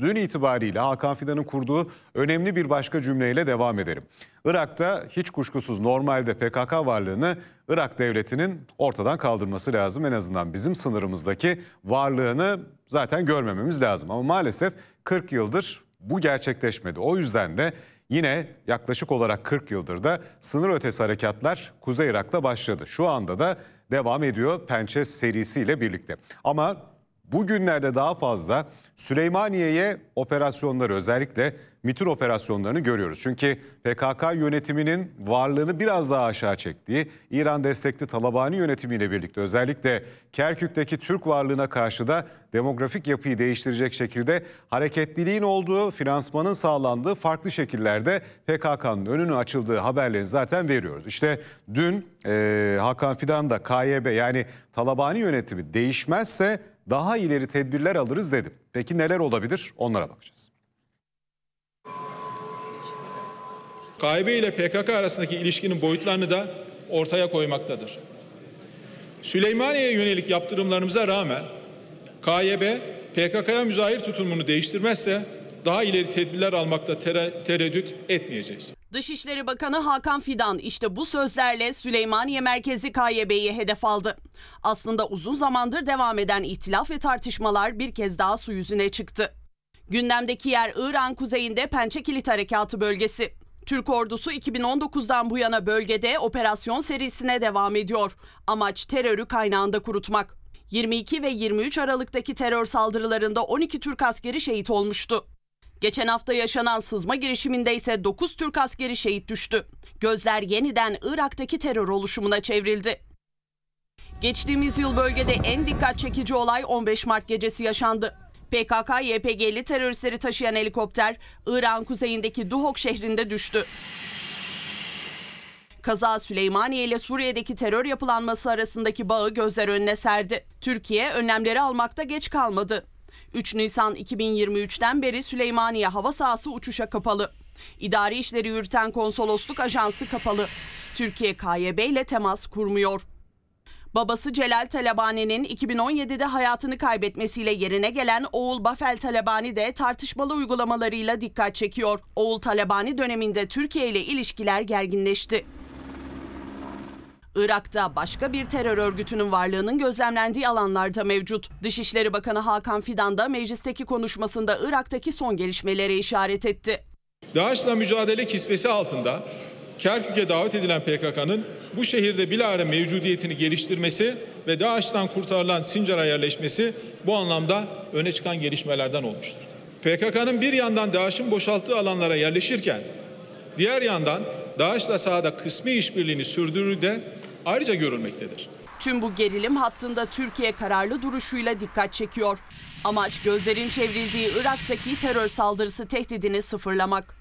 dün itibariyle Hakan Fidan'ın kurduğu önemli bir başka cümleyle devam edelim. Irak'ta hiç kuşkusuz normalde PKK varlığını Irak devletinin ortadan kaldırması lazım. En azından bizim sınırımızdaki varlığını zaten görmememiz lazım. Ama maalesef 40 yıldır bu gerçekleşmedi. O yüzden de Yine yaklaşık olarak 40 yıldır da sınır ötesi harekatlar Kuzey Irak'ta başladı. Şu anda da devam ediyor Pençe serisiyle birlikte. Ama bugünlerde daha fazla Süleymaniye'ye operasyonları özellikle mitin operasyonlarını görüyoruz. Çünkü PKK yönetiminin varlığını biraz daha aşağı çektiği İran destekli Talabani yönetimiyle birlikte özellikle Kerkük'teki Türk varlığına karşı da demografik yapıyı değiştirecek şekilde hareketliliğin olduğu, finansmanın sağlandığı farklı şekillerde PKK'nın önünü açıldığı haberlerini zaten veriyoruz. İşte dün e, Hakan Fidan da KYB yani Talabani yönetimi değişmezse daha ileri tedbirler alırız dedim. Peki neler olabilir onlara bakacağız. KHB ile PKK arasındaki ilişkinin boyutlarını da ortaya koymaktadır. Süleymaniye'ye yönelik yaptırımlarımıza rağmen KYB PKK'ya müzahir tutumunu değiştirmezse daha ileri tedbirler almakta tereddüt etmeyeceğiz. Dışişleri Bakanı Hakan Fidan işte bu sözlerle Süleymaniye merkezi KYB'yi hedef aldı. Aslında uzun zamandır devam eden itilaf ve tartışmalar bir kez daha su yüzüne çıktı. Gündemdeki yer İran kuzeyinde Pençe Harekatı bölgesi. Türk ordusu 2019'dan bu yana bölgede operasyon serisine devam ediyor. Amaç terörü kaynağında kurutmak. 22 ve 23 Aralık'taki terör saldırılarında 12 Türk askeri şehit olmuştu. Geçen hafta yaşanan sızma girişiminde ise 9 Türk askeri şehit düştü. Gözler yeniden Irak'taki terör oluşumuna çevrildi. Geçtiğimiz yıl bölgede en dikkat çekici olay 15 Mart gecesi yaşandı. PKK-YPG'li teröristleri taşıyan helikopter İran kuzeyindeki Duhok şehrinde düştü. Kaza Süleymaniye ile Suriye'deki terör yapılanması arasındaki bağı gözler önüne serdi. Türkiye önlemleri almakta geç kalmadı. 3 Nisan 2023'ten beri Süleymaniye hava sahası uçuşa kapalı. İdari işleri yürüten konsolosluk ajansı kapalı. Türkiye KYB ile temas kurmuyor. Babası Celal Talebane'nin 2017'de hayatını kaybetmesiyle yerine gelen oğul Bafel Talebani de tartışmalı uygulamalarıyla dikkat çekiyor. Oğul Talebani döneminde Türkiye ile ilişkiler gerginleşti. Irak'ta başka bir terör örgütünün varlığının gözlemlendiği alanlarda mevcut. Dışişleri Bakanı Hakan Fidan da meclisteki konuşmasında Irak'taki son gelişmelere işaret etti. DAEŞ'la mücadele kisvesi altında Kerkük'e davet edilen PKK'nın bu şehirde bilahare mevcudiyetini geliştirmesi ve DAEŞ'ten kurtarılan Sincar'a yerleşmesi bu anlamda öne çıkan gelişmelerden olmuştur. PKK'nın bir yandan DAEŞ'in boşalttığı alanlara yerleşirken diğer yandan DAEŞ'la sahada kısmi işbirliğini sürdürür de ayrıca görülmektedir. Tüm bu gerilim hattında Türkiye kararlı duruşuyla dikkat çekiyor. Amaç gözlerin çevrildiği Irak'taki terör saldırısı tehdidini sıfırlamak.